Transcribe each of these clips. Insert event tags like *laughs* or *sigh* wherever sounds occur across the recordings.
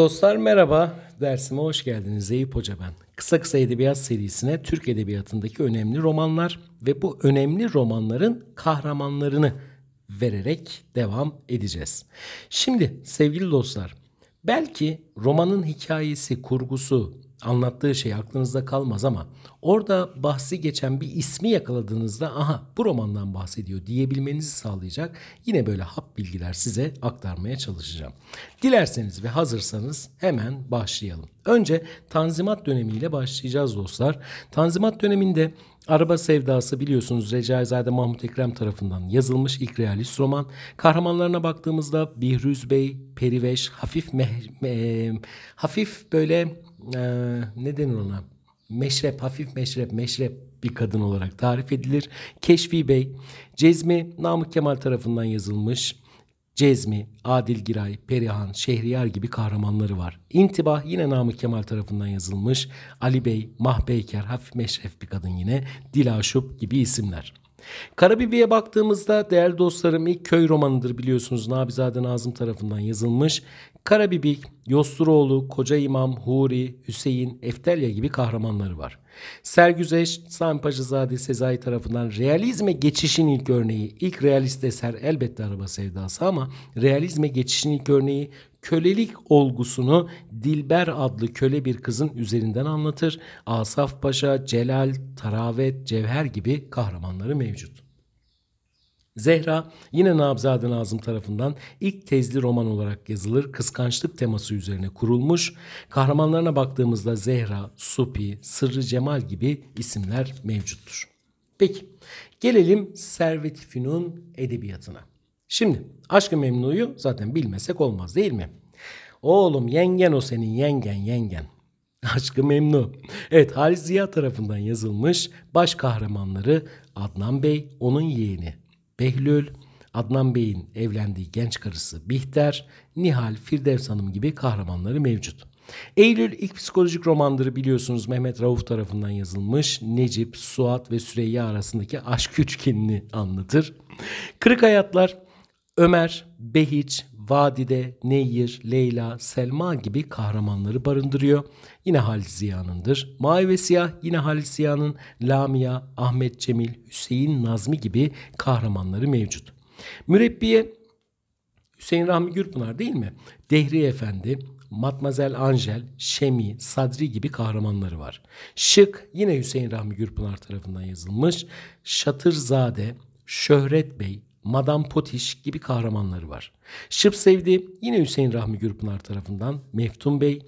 Dostlar merhaba, dersime hoş geldiniz. Zeyip Hoca ben. Kısa Kısa Edebiyat serisine Türk Edebiyatı'ndaki önemli romanlar ve bu önemli romanların kahramanlarını vererek devam edeceğiz. Şimdi sevgili dostlar, belki romanın hikayesi, kurgusu, anlattığı şey aklınızda kalmaz ama orada bahsi geçen bir ismi yakaladığınızda aha bu romandan bahsediyor diyebilmenizi sağlayacak yine böyle hap bilgiler size aktarmaya çalışacağım. Dilerseniz ve hazırsanız hemen başlayalım. Önce Tanzimat dönemiyle başlayacağız dostlar. Tanzimat döneminde Araba Sevdası biliyorsunuz Recaizade Mahmut Ekrem tarafından yazılmış ilk realist roman. Kahramanlarına baktığımızda Bihrüz Bey, Periveş, hafif meh, meh, hafif böyle e, ne denir ona? Meşrep, hafif meşrep, meşrep bir kadın olarak tarif edilir. Keşfi Bey, Cezmi Namık Kemal tarafından yazılmış. Cezmi, Adil Giray, Perihan, Şehriyar gibi kahramanları var. İntibah yine Namık Kemal tarafından yazılmış. Ali Bey, Mahbeyker, hafif meşref bir kadın yine. Dilaşup gibi isimler. Karabibi'ye baktığımızda değerli dostlarım ilk köy romanıdır biliyorsunuz Nabizade Nazım tarafından yazılmış. Karabibik, Yosturoğlu, Koca İmam, Huri, Hüseyin, Eftelya gibi kahramanları var. Sergüzeş, Sami Paşazade Sezai tarafından realizme geçişin ilk örneği. ilk realist eser elbette araba sevdası ama realizme geçişin ilk örneği kölelik olgusunu Dilber adlı köle bir kızın üzerinden anlatır. Asaf Paşa, Celal, Taravet, Cevher gibi kahramanları mevcut. Zehra yine Nabzade Nazım tarafından ilk tezli roman olarak yazılır kıskançlık teması üzerine kurulmuş. Kahramanlarına baktığımızda Zehra, Supi, Sırrı Cemal gibi isimler mevcuttur. Peki gelelim Servet-i Fünun edebiyatına. Şimdi aşkı memnuyu zaten bilmesek olmaz değil mi? Oğlum yengen o senin yengen yengen. *laughs* Aşkı Memnu. Evet Halis Ziya tarafından yazılmış baş kahramanları Adnan Bey, onun yeğeni Behlül, Adnan Bey'in evlendiği genç karısı Bihter, Nihal, Firdevs Hanım gibi kahramanları mevcut. Eylül ilk psikolojik romanları biliyorsunuz Mehmet Rauf tarafından yazılmış Necip, Suat ve Süreyya arasındaki aşk üçgenini anlatır. Kırık Hayatlar Ömer, Behiç, Vadide, Neyir, Leyla, Selma gibi kahramanları barındırıyor. Yine Halis Ziya'nındır. Mavi ve Siyah yine Halis Ziya'nın Lamia, Ahmet Cemil, Hüseyin Nazmi gibi kahramanları mevcut. Mürebbiye Hüseyin Rahmi Gürpınar değil mi? Dehri Efendi, Matmazel Angel, Şemi, Sadri gibi kahramanları var. Şık yine Hüseyin Rahmi Gürpınar tarafından yazılmış. Şatırzade, Şöhret Bey, Madame Potiş gibi kahramanları var. Şıp Sevdi yine Hüseyin Rahmi Gürpınar tarafından Meftun Bey,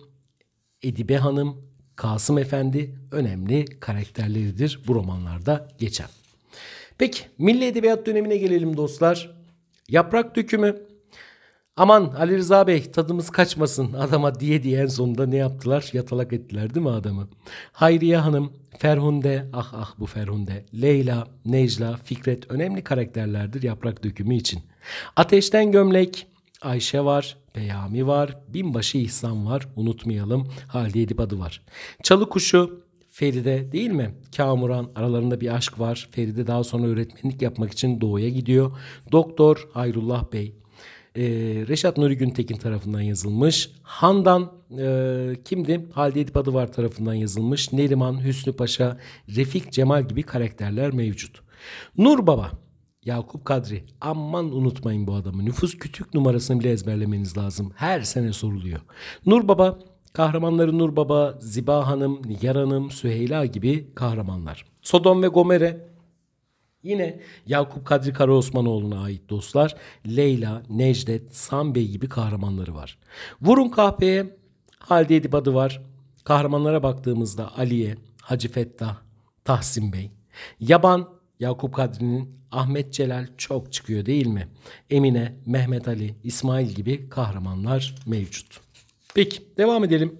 Edibe Hanım, Kasım Efendi önemli karakterleridir bu romanlarda geçen. Peki milli edebiyat dönemine gelelim dostlar. Yaprak dökümü Aman Ali Rıza Bey tadımız kaçmasın adama diye diye en sonunda ne yaptılar? Yatalak ettiler değil mi adamı? Hayriye Hanım, Ferhunde, ah ah bu Ferhunde, Leyla, Necla, Fikret önemli karakterlerdir yaprak dökümü için. Ateşten Gömlek, Ayşe var, Peyami var, Binbaşı İhsan var, unutmayalım Halide Edip adı var. Çalı Kuşu, Feride değil mi? Kamuran aralarında bir aşk var. Feride daha sonra öğretmenlik yapmak için doğuya gidiyor. Doktor Ayrullah Bey, e, Reşat Nuri Güntekin tarafından yazılmış. Handan e, kimdi? Halide Edip Adıvar tarafından yazılmış. Neriman, Hüsnü Paşa, Refik Cemal gibi karakterler mevcut. Nur Baba Yakup Kadri. Aman unutmayın bu adamı. Nüfus kütük numarasını bile ezberlemeniz lazım. Her sene soruluyor. Nur Baba, kahramanları Nur Baba, Ziba Hanım, Nigar Hanım, Süheyla gibi kahramanlar. Sodom ve Gomere Yine Yakup Kadri Karaosmanoğlu'na ait dostlar Leyla, Necdet, Sam Bey gibi kahramanları var. Vurun kahpeye Halide Edip adı var. Kahramanlara baktığımızda Aliye, Hacı Fettah, Tahsin Bey. Yaban, Yakup Kadri'nin Ahmet Celal çok çıkıyor değil mi? Emine, Mehmet Ali, İsmail gibi kahramanlar mevcut. Peki devam edelim.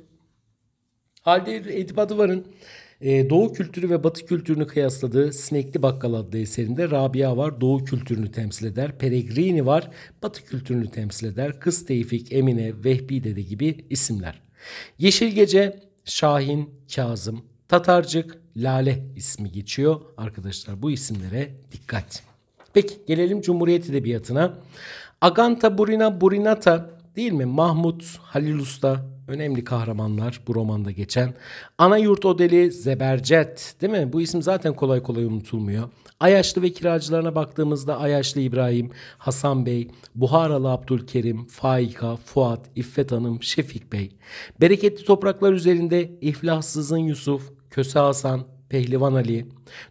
Halide Edip Adıvar'ın e, Doğu kültürü ve Batı kültürünü kıyasladığı Sinekli Bakkal adlı eserinde Rabia var, Doğu kültürünü temsil eder. Peregrini var, Batı kültürünü temsil eder. Kız Tevfik, Emine, Vehbi Dede gibi isimler. Yeşil Gece, Şahin, Kazım, Tatarcık, Lale ismi geçiyor. Arkadaşlar bu isimlere dikkat. Peki gelelim Cumhuriyet Edebiyatı'na. Aganta Burina Burinata değil mi? Mahmut, Halil Usta, önemli kahramanlar bu romanda geçen. Ana yurt odeli Zebercet değil mi? Bu isim zaten kolay kolay unutulmuyor. Ayaşlı ve kiracılarına baktığımızda Ayaşlı İbrahim, Hasan Bey, Buharalı Abdülkerim, Faika, Fuat, İffet Hanım, Şefik Bey. Bereketli topraklar üzerinde İflahsızın Yusuf, Köse Hasan, Pehlivan Ali.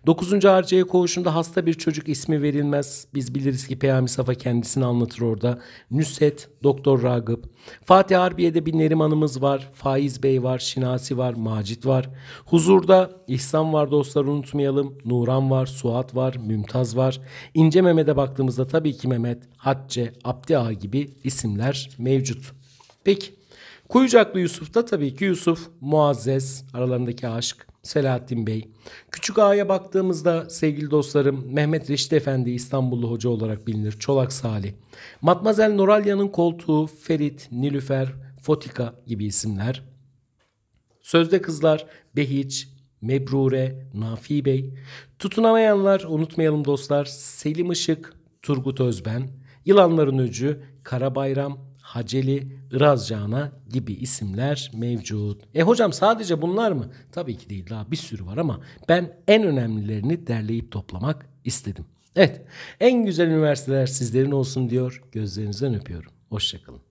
9. Harcaya Koğuşu'nda hasta bir çocuk ismi verilmez. Biz biliriz ki Peyami Safa kendisini anlatır orada. Nüset, Doktor Ragıp. Fatih Harbiye'de bir Neriman'ımız var. Faiz Bey var, Şinasi var, Macit var. Huzur'da İhsan var dostlar unutmayalım. Nuran var, Suat var, Mümtaz var. İnce Mehmet'e baktığımızda tabii ki Mehmet, Hatçe, Abdi Ağa gibi isimler mevcut. Peki Kuyucaklı Yusuf da tabii ki Yusuf, Muazzez aralarındaki aşk, Selahattin Bey. Küçük aya baktığımızda sevgili dostlarım Mehmet Reşit Efendi İstanbullu hoca olarak bilinir. Çolak Salih. Matmazel Noralya'nın koltuğu Ferit, Nilüfer, Fotika gibi isimler. Sözde kızlar Behiç, Mebrure, Nafi Bey. Tutunamayanlar unutmayalım dostlar Selim Işık, Turgut Özben, Yılanların Öcü, Karabayram. Haceli, Irazcana gibi isimler mevcut. E hocam sadece bunlar mı? Tabii ki değil daha bir sürü var ama ben en önemlilerini derleyip toplamak istedim. Evet en güzel üniversiteler sizlerin olsun diyor. Gözlerinizden öpüyorum. Hoşçakalın.